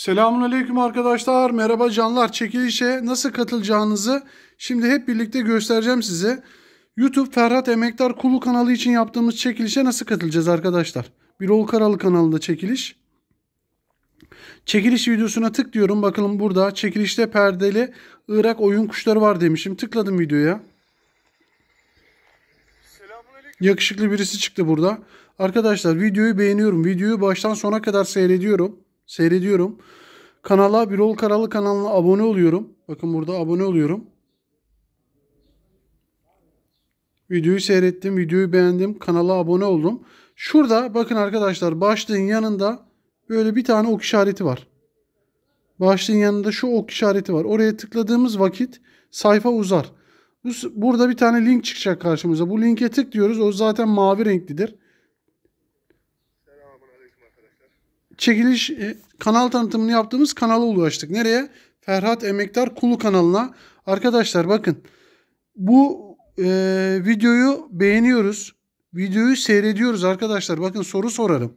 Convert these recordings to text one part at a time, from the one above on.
Selamun Aleyküm arkadaşlar. Merhaba canlar. Çekilişe nasıl katılacağınızı şimdi hep birlikte göstereceğim size. YouTube Ferhat Emektar Kulu kanalı için yaptığımız çekilişe nasıl katılacağız arkadaşlar? bir Birol Karalı kanalında çekiliş. Çekiliş videosuna tık diyorum. Bakalım burada çekilişte perdeli Irak oyun kuşları var demişim. Tıkladım videoya. Yakışıklı birisi çıktı burada. Arkadaşlar videoyu beğeniyorum. Videoyu baştan sona kadar seyrediyorum. Seyrediyorum. Kanala Birol Karalı kanalına abone oluyorum. Bakın burada abone oluyorum. Videoyu seyrettim, videoyu beğendim, kanala abone oldum. Şurada bakın arkadaşlar başlığın yanında böyle bir tane ok işareti var. Başlığın yanında şu ok işareti var. Oraya tıkladığımız vakit sayfa uzar. Burada bir tane link çıkacak karşımıza. Bu linke tıklıyoruz. O zaten mavi renklidir çekiliş e, kanal tanıtımını yaptığımız kanala ulaştık. Nereye? Ferhat Emektar Kulu kanalına. Arkadaşlar bakın bu e, videoyu beğeniyoruz. Videoyu seyrediyoruz arkadaşlar. Bakın soru sorarım.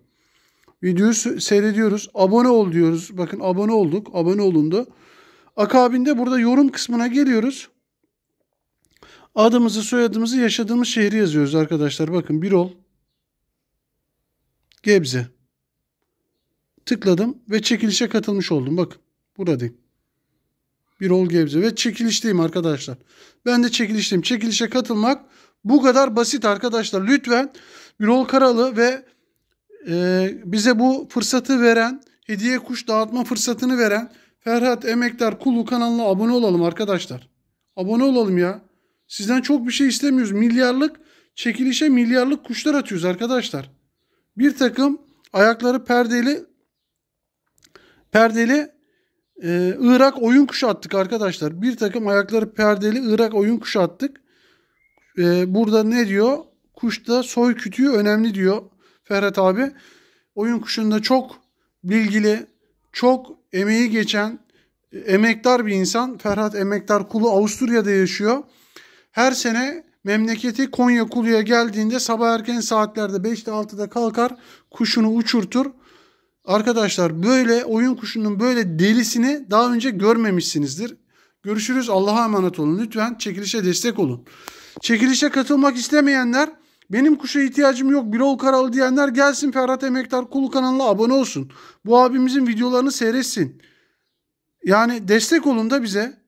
Videoyu seyrediyoruz. Abone ol diyoruz. Bakın abone olduk. Abone olundu. Akabinde burada yorum kısmına geliyoruz. Adımızı, soyadımızı, yaşadığımız şehri yazıyoruz arkadaşlar. Bakın bir ol. Gebze tıkladım ve çekilişe katılmış oldum. Bakın buradayım. Bir ol gebze ve çekilişteyim arkadaşlar. Ben de çekilişteyim. Çekilişe katılmak bu kadar basit arkadaşlar. Lütfen bir Birol Karalı ve e, bize bu fırsatı veren, hediye kuş dağıtma fırsatını veren Ferhat Emektar Kulu kanalına abone olalım arkadaşlar. Abone olalım ya. Sizden çok bir şey istemiyoruz. Milyarlık çekilişe milyarlık kuşlar atıyoruz arkadaşlar. Bir takım ayakları perdeli perdeli e, Irak oyun kuşu attık arkadaşlar. Bir takım ayakları perdeli Irak oyun kuşu attık. E, burada ne diyor? Kuşta soy kütüğü önemli diyor Ferhat abi. Oyun kuşunda çok bilgili, çok emeği geçen, e, emektar bir insan. Ferhat Emektar Kulu Avusturya'da yaşıyor. Her sene memleketi Konya Kulu'ya geldiğinde sabah erken saatlerde 5'te 6'da kalkar kuşunu uçurtur. Arkadaşlar böyle oyun kuşunun böyle delisini daha önce görmemişsinizdir. Görüşürüz. Allah'a emanet olun. Lütfen çekilişe destek olun. Çekilişe katılmak istemeyenler benim kuşa ihtiyacım yok Birol Karalı diyenler gelsin Ferhat Emektar Kulu kanalına abone olsun. Bu abimizin videolarını seyretsin. Yani destek olun da bize.